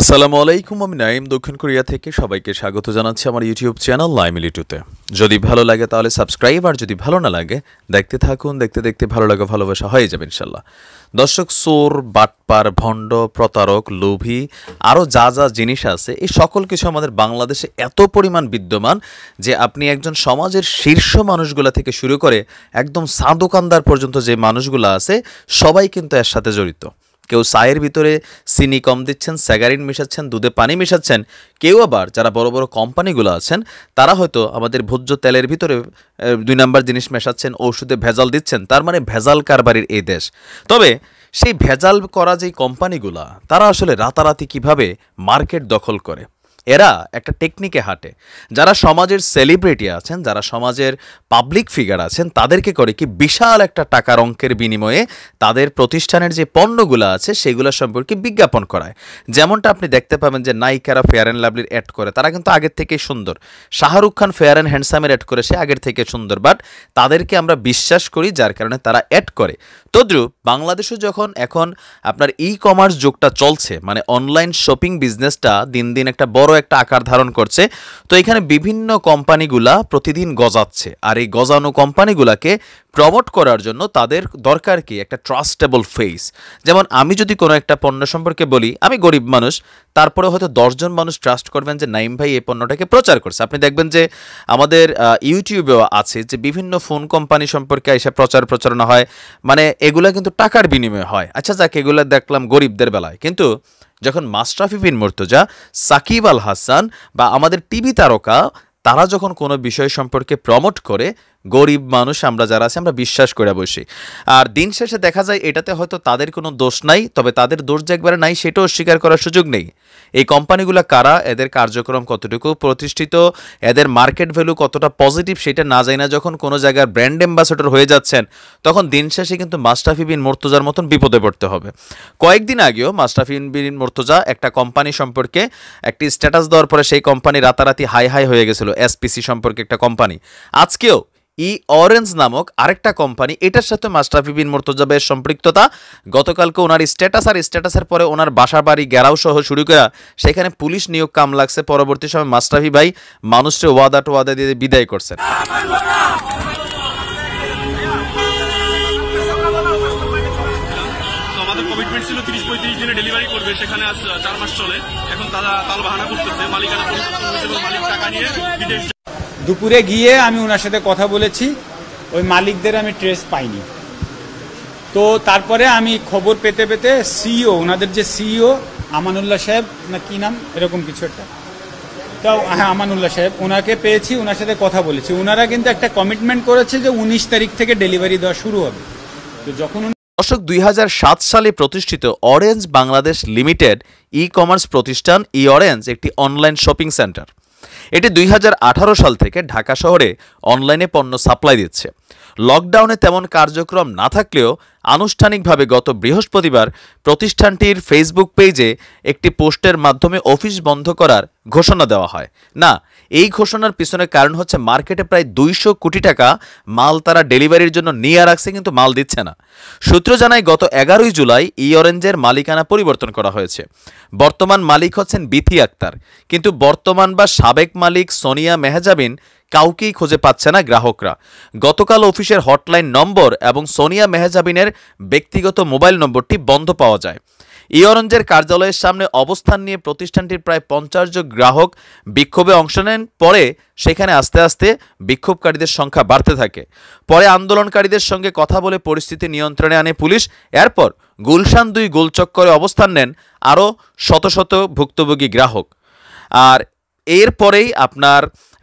আসসালামু আলাইকুম আমি নাইম দক্ষিণ কোরিয়া থেকে সবাইকে স্বাগত জানাচ্ছি আমার ইউটিউব চ্যানেল লাইমিলি যদি ভালো লাগে তাহলে সাবস্ক্রাইব আর যদি ভালো না লাগে দেখতে থাকুন দেখতে দেখতে ভালো লাগা ভালোবাসা হয়ে যাবে ইনশাল্লাহ দর্শক সোর বাটপার ভণ্ড প্রতারক লোভী আরও যা যা জিনিস আছে এই সকল কিছু আমাদের বাংলাদেশে এত পরিমাণ বিদ্যমান যে আপনি একজন সমাজের শীর্ষ মানুষগুলা থেকে শুরু করে একদম সাদোকান্দার পর্যন্ত যে মানুষগুলো আছে সবাই কিন্তু এর সাথে জড়িত কেউ চায়ের ভিতরে চিনি কম দিচ্ছেন স্যাগারিন মেশাচ্ছেন দুধে পানি মেশাচ্ছেন কেউ আবার যারা বড় বড় কোম্পানিগুলো আছেন তারা হয়তো আমাদের ভোজ্য তেলের ভিতরে দুই নাম্বার জিনিস মেশাচ্ছেন ওষুধে ভেজাল দিচ্ছেন তার মানে ভেজাল কারবারির এই দেশ তবে সেই ভেজাল করা যে কোম্পানিগুলা তারা আসলে রাতারাতি কিভাবে মার্কেট দখল করে এরা একটা টেকনিকে হাঁটে যারা সমাজের সেলিব্রিটি আছেন যারা সমাজের পাবলিক ফিগার আছেন তাদেরকে করে কি বিশাল একটা টাকার অঙ্কের বিনিময়ে তাদের প্রতিষ্ঠানের যে পণ্যগুলো আছে সেগুলো সম্পর্কে বিজ্ঞাপন করায় যেমনটা আপনি দেখতে পাবেন যে নাইকারা ফেয়ার অ্যান্ড লাভলির অ্যাড করে তারা কিন্তু আগের থেকে সুন্দর শাহরুখ খান ফেয়ার অ্যান্ড হ্যান্ডসামের অ্যাড করে সে আগের থেকে সুন্দর বাট তাদেরকে আমরা বিশ্বাস করি যার কারণে তারা অ্যাড করে তদ্রুপ বাংলাদেশে যখন এখন আপনার ই কমার্স যুগটা চলছে মানে অনলাইন শপিং বিজনেসটা দিন দিন একটা বড় একটা আকার ধারণ করছে তো এখানে বিভিন্ন কোম্পানিগুলা প্রতিদিন গজাচ্ছে আর এই গজানো কোম্পানিগুলাকে প্রমোট করার জন্য তাদের দরকার কি একটা ট্রাস্টেবল ফেস যেমন আমি যদি কোনো একটা পণ্য সম্পর্কে বলি আমি গরিব মানুষ তারপরে হয়তো দশজন মানুষ ট্রাস্ট করবেন যে নাইম ভাই এই পণ্যটাকে প্রচার করছে আপনি দেখবেন যে আমাদের ইউটিউবেও আছে যে বিভিন্ন ফোন কোম্পানি সম্পর্কে এসে প্রচার প্রচারণা হয় মানে এগুলা কিন্তু টাকার বিনিময়ে হয় আচ্ছা যাক এগুলো দেখলাম গরিবদের বেলায় কিন্তু যখন মাস্টাফি বিন মুর্তজা সাকিব আল হাসান বা আমাদের টিভি তারকা তারা যখন কোনো বিষয় সম্পর্কে প্রমোট করে গরিব মানুষ আমরা যারা আছি আমরা বিশ্বাস করে বসি আর দিন শেষে দেখা যায় এটাতে হয়তো তাদের কোনো দোষ নাই তবে তাদের দোষ যে একবারে নাই সেটাও অস্বীকার করার সুযোগ নেই এই কোম্পানিগুলো কারা এদের কার্যক্রম কতটুকু প্রতিষ্ঠিত এদের মার্কেট ভ্যালু কতটা পজিটিভ সেটা না যায় না যখন কোনো জায়গার ব্র্যান্ড অ্যাম্বাসেডর হয়ে যাচ্ছেন তখন দিন শেষে কিন্তু মাস্টাফি বিন মোর্তজার মতন বিপদে পড়তে হবে কয়েকদিন আগেও মাস্টাফি বিন মোর্তজা একটা কোম্পানি সম্পর্কে একটি স্ট্যাটাস দেওয়ার পরে সেই কোম্পানি রাতারাতি হাই হাই হয়ে গেছিল এসপিসি সম্পর্কে একটা কোম্পানি আজকেও ই অরেঞ্জ নামক আরেকটা কোম্পানি এটার সাথে মাস্টার বিন মোর্তজা সম্পৃক্ততা গতকালকে ওনার স্ট্যাটাস আর স্ট্যাটাসের পরে ওনার বাসা বাড়ি গেরাও সহ শুরু করা সেখানে পুলিশ নিয়োগ কাম লাগছে পরবর্তী সময় মাস্টাফি ভাই মানুষকে ওয়াদা টোয়াদা দিয়ে বিদায় করছেন সেখানে আজ চার মাস চলে এখন তারা তাল বাহানা করতেছে মালিকানা এবং মালিক টাকা নিয়ে বিদেশ দুপুরে গিয়ে আমি ওনার সাথে কথা বলেছি ওই মালিকদের আমি ট্রেস পাইনি তো তারপরে আমি খবর পেতে পেতে সিইও e ওনাদের যে সিইও e আমানুল্লাহ সাহেব না কি নাম এরকম কিছু একটা তো হ্যাঁ আমানুল্লাহ সাহেব ওনাকে পেয়েছি ওনার সাথে কথা বলেছি ওনারা কিন্তু একটা কমিটমেন্ট করেছে যে উনিশ তারিখ থেকে ডেলিভারি দেওয়া শুরু হবে তো যখন দশক দুই সালে প্রতিষ্ঠিত orange Bangladesh limited e commerce প্রতিষ্ঠান ই অরেঞ্জ একটি অনলাইন শপিং সেন্টার এটি দুই সাল থেকে ঢাকা শহরে অনলাইনে পণ্য সাপ্লাই দিচ্ছে লকডাউনে তেমন কার্যক্রম না থাকলেও আনুষ্ঠানিকভাবে গত বৃহস্পতিবার প্রতিষ্ঠানটির ফেসবুক পেজে একটি পোস্টের মাধ্যমে অফিস বন্ধ করার ঘোষণা দেওয়া হয় না এই ঘোষণার পিছনে কারণ হচ্ছে মার্কেটে প্রায় দুইশো কোটি টাকা মাল তারা ডেলিভারির জন্য নিয়ে রাখছে কিন্তু মাল দিচ্ছে না সূত্র জানায় গত এগারোই জুলাই ই অরেঞ্জের মালিকানা পরিবর্তন করা হয়েছে বর্তমান মালিক হচ্ছেন বিথি আক্তার কিন্তু বর্তমান বা সাবেক মালিক সোনিয়া মেহজাবিন কাউকেই খুঁজে পাচ্ছে না গ্রাহকরা গতকাল অফিসের হটলাইন নম্বর এবং সোনিয়া মেহজাবিনের ব্যক্তিগত মোবাইল নম্বরটি বন্ধ পাওয়া যায় ই কার্যালয়ের সামনে অবস্থান নিয়ে প্রতিষ্ঠানটির প্রায় পঞ্চাশ জন গ্রাহক বিক্ষোভে অংশ নেন পরে সেখানে আস্তে আস্তে বিক্ষোভকারীদের সংখ্যা বাড়তে থাকে পরে আন্দোলনকারীদের সঙ্গে কথা বলে পরিস্থিতি নিয়ন্ত্রণে আনে পুলিশ এরপর গুলশান দুই গোলচক্করে অবস্থান নেন আরও শত শত ভুক্তভোগী গ্রাহক আর এরপরেই আপনার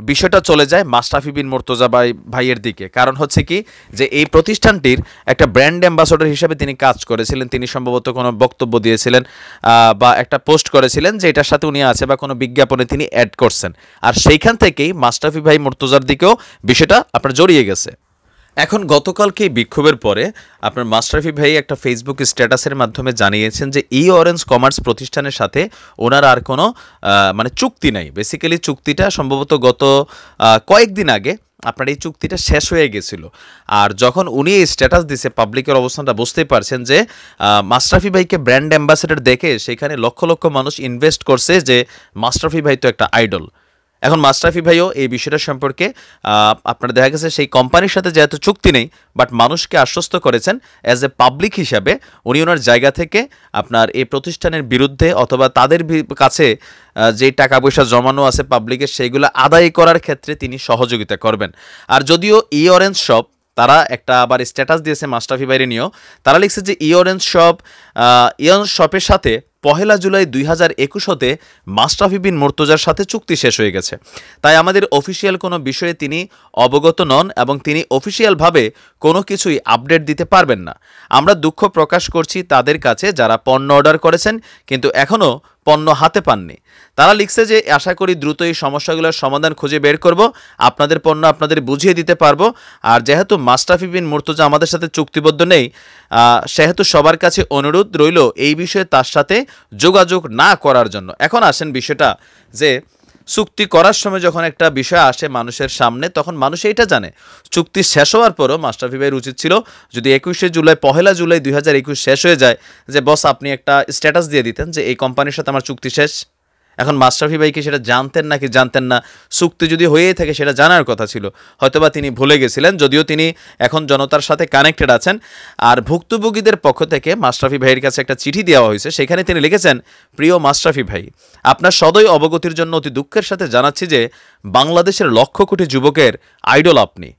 বিষয়টা চলে যায় মাস্টাফি বিন মোর্তজা ভাই ভাইয়ের দিকে কারণ হচ্ছে কি যে এই প্রতিষ্ঠানটির একটা ব্র্যান্ড অ্যাম্বাসডর হিসেবে তিনি কাজ করেছিলেন তিনি সম্ভবত কোনো বক্তব্য দিয়েছিলেন বা একটা পোস্ট করেছিলেন যে এটার সাথে উনি আছে বা কোনো বিজ্ঞাপনে তিনি অ্যাড করছেন আর সেইখান থেকেই মাস্টাফি ভাই মোর্তজার দিকেও বিষয়টা আপনার জড়িয়ে গেছে এখন গতকালকে বিক্ষোভের পরে আপনার মাস্টারফি ভাই একটা ফেসবুক স্ট্যাটাসের মাধ্যমে জানিয়েছেন যে ই অরেঞ্জ কমার্স প্রতিষ্ঠানের সাথে ওনার আর কোনো মানে চুক্তি নাই বেসিক্যালি চুক্তিটা সম্ভবত গত কয়েকদিন আগে আপনার এই চুক্তিটা শেষ হয়ে গেছিল আর যখন উনি এই স্ট্যাটাস দিছে পাবলিকের অবস্থানটা বুঝতেই পারছেন যে মাস্টারফি ভাইকে ব্র্যান্ড অ্যাম্বাসেডর দেখে সেখানে লক্ষ লক্ষ মানুষ ইনভেস্ট করছে যে মাস্টারফি ভাই তো একটা আইডল এখন মাস্টারফি ভাইও এই বিষয়টা সম্পর্কে আপনার দেখা গেছে সেই কোম্পানির সাথে যেহেতু চুক্তি নেই বাট মানুষকে আশ্বস্ত করেছেন অ্যাজ এ পাবলিক হিসাবে উনি ওনার জায়গা থেকে আপনার এই প্রতিষ্ঠানের বিরুদ্ধে অথবা তাদের কাছে যে টাকা পয়সা জমানো আছে পাবলিকের সেইগুলো আদায় করার ক্ষেত্রে তিনি সহযোগিতা করবেন আর যদিও ই অরেঞ্জ শপ তারা একটা আবার স্ট্যাটাস দিয়েছে মাস্টারফি বাইরে নিয়েও তারা লিখছে যে e orange shop e orange শপের সাথে পহেলা জুলাই দুই হাজার একুশতে মাস্টাফি বিন মোর্তজার সাথে চুক্তি শেষ হয়ে গেছে তাই আমাদের অফিসিয়াল কোনো বিষয়ে তিনি অবগত নন এবং তিনি অফিসিয়ালভাবে কোনো কিছুই আপডেট দিতে পারবেন না আমরা দুঃখ প্রকাশ করছি তাদের কাছে যারা পণ্য অর্ডার করেছেন কিন্তু এখনও পণ্য হাতে পাননি তারা লিখছে যে আশা করি দ্রুত এই সমস্যাগুলোর সমাধান খুঁজে বের করব আপনাদের পণ্য আপনাদের বুঝিয়ে দিতে পারবো আর যেহেতু মাস্টাফি বিন মুর্তজা আমাদের সাথে চুক্তিবদ্ধ নেই সেহেতু সবার কাছে অনুরোধ রইল এই বিষয়ে তার সাথে যোগাযোগ না করার জন্য এখন আসেন বিষয়টা যে চুক্তি করার সময় যখন একটা বিষয় আসে মানুষের সামনে তখন মানুষ এটা জানে চুক্তি শেষ হওয়ার পরও মাস্টার ভাইয়ের উচিত ছিল যদি একুশে জুলাই পহেলা জুলাই দুই শেষ হয়ে যায় যে বস আপনি একটা স্ট্যাটাস দিয়ে দিতেন যে এই কোম্পানির সাথে আমার চুক্তি শেষ এখন মাস্টারফি ভাই কি সেটা জানতেন নাকি জানতেন না চুক্তি যদি হয়েই থাকে সেটা জানার কথা ছিল হয়তোবা তিনি ভুলে গেছিলেন যদিও তিনি এখন জনতার সাথে কানেক্টেড আছেন আর ভুক্তভোগীদের পক্ষ থেকে মাস্টারফি ভাইয়ের কাছে একটা চিঠি দেওয়া হয়েছে সেখানে তিনি লিখেছেন প্রিয় মাস্টারফি ভাই আপনার সদয় অবগতির জন্য অতি দুঃখের সাথে জানাচ্ছি যে বাংলাদেশের লক্ষ কোটি যুবকের আইডল আপনি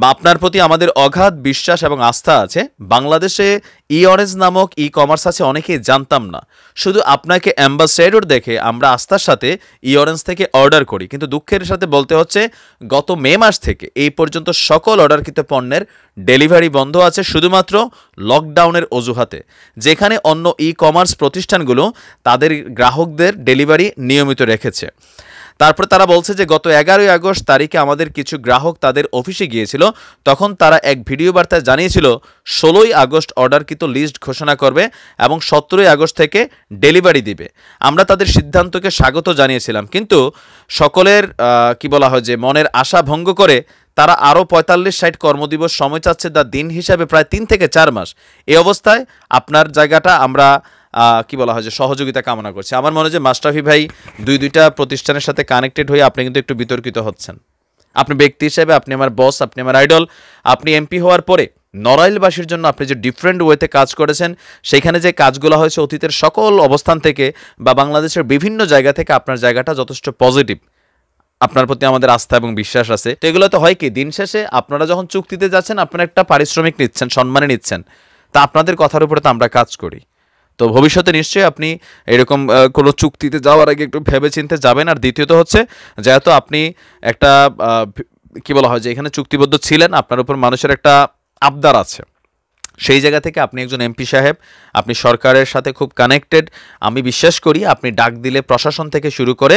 বা আপনার প্রতি আমাদের অগাধ বিশ্বাস এবং আস্থা আছে বাংলাদেশে ই অরেঞ্জ নামক ই কমার্স আছে অনেকেই জানতাম না শুধু আপনাকে অ্যাম্বাসেডর দেখে আমরা আস্থার সাথে ই অরেঞ্জ থেকে অর্ডার করি কিন্তু দুঃখের সাথে বলতে হচ্ছে গত মে মাস থেকে এই পর্যন্ত সকল অর্ডারকৃত পণ্যের ডেলিভারি বন্ধ আছে শুধুমাত্র লকডাউনের অজুহাতে যেখানে অন্য ই কমার্স প্রতিষ্ঠানগুলো তাদের গ্রাহকদের ডেলিভারি নিয়মিত রেখেছে তারপরে তারা বলছে যে গত এগারোই আগস্ট তারিখে আমাদের কিছু গ্রাহক তাদের অফিসে গিয়েছিল তখন তারা এক ভিডিও বার্তায় জানিয়েছিল ষোলোই আগস্ট অর্ডারকৃত লিস্ট ঘোষণা করবে এবং সতেরোই আগস্ট থেকে ডেলিভারি দিবে আমরা তাদের সিদ্ধান্তকে স্বাগত জানিয়েছিলাম কিন্তু সকলের কি বলা হয় যে মনের আশা ভঙ্গ করে তারা আরও পঁয়তাল্লিশ ষাট কর্মদিবস সময় চাচ্ছে দা দিন হিসাবে প্রায় তিন থেকে চার মাস এই অবস্থায় আপনার জায়গাটা আমরা কি বলা হয় যে সহযোগিতা কামনা করছি আমার মনে হয় যে মাস্টাফি ভাই দুই দুইটা প্রতিষ্ঠানের সাথে কানেক্টেড হয়ে আপনি কিন্তু একটু বিতর্কিত হচ্ছেন আপনি ব্যক্তি হিসেবে আপনি আমার বস আপনি আমার আইডল আপনি এমপি হওয়ার পরে নড়াইলবাসীর জন্য আপনি যে ডিফারেন্ট ওয়েতে কাজ করেছেন সেখানে যে কাজগুলো হয়েছে অতীতের সকল অবস্থান থেকে বা বাংলাদেশের বিভিন্ন জায়গা থেকে আপনার জায়গাটা যথেষ্ট পজিটিভ আপনার প্রতি আমাদের আস্থা এবং বিশ্বাস আছে তো এগুলো তো হয় কি দিন শেষে আপনারা যখন চুক্তিতে যাচ্ছেন আপনারা একটা পারিশ্রমিক নিচ্ছেন সম্মানে নিচ্ছেন তা আপনাদের কথার উপরে তো আমরা কাজ করি তো ভবিষ্যতে নিশ্চয়ই আপনি এরকম কোনো চুক্তিতে যাওয়ার আগে একটু ভেবে চিনতে যাবেন আর দ্বিতীয়ত হচ্ছে যেহেতু আপনি একটা কি বলা হয় যে এখানে চুক্তিবদ্ধ ছিলেন আপনার উপর মানুষের একটা আবদার আছে সেই জায়গা থেকে আপনি একজন এমপি সাহেব আপনি সরকারের সাথে খুব কানেক্টেড আমি বিশ্বাস করি আপনি ডাক দিলে প্রশাসন থেকে শুরু করে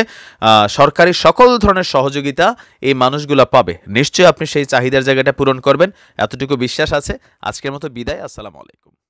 সরকারি সকল ধরনের সহযোগিতা এই মানুষগুলো পাবে নিশ্চয়ই আপনি সেই চাহিদার জায়গাটা পূরণ করবেন এতটুকু বিশ্বাস আছে আজকের মতো বিদায় আসসালামু আলাইকুম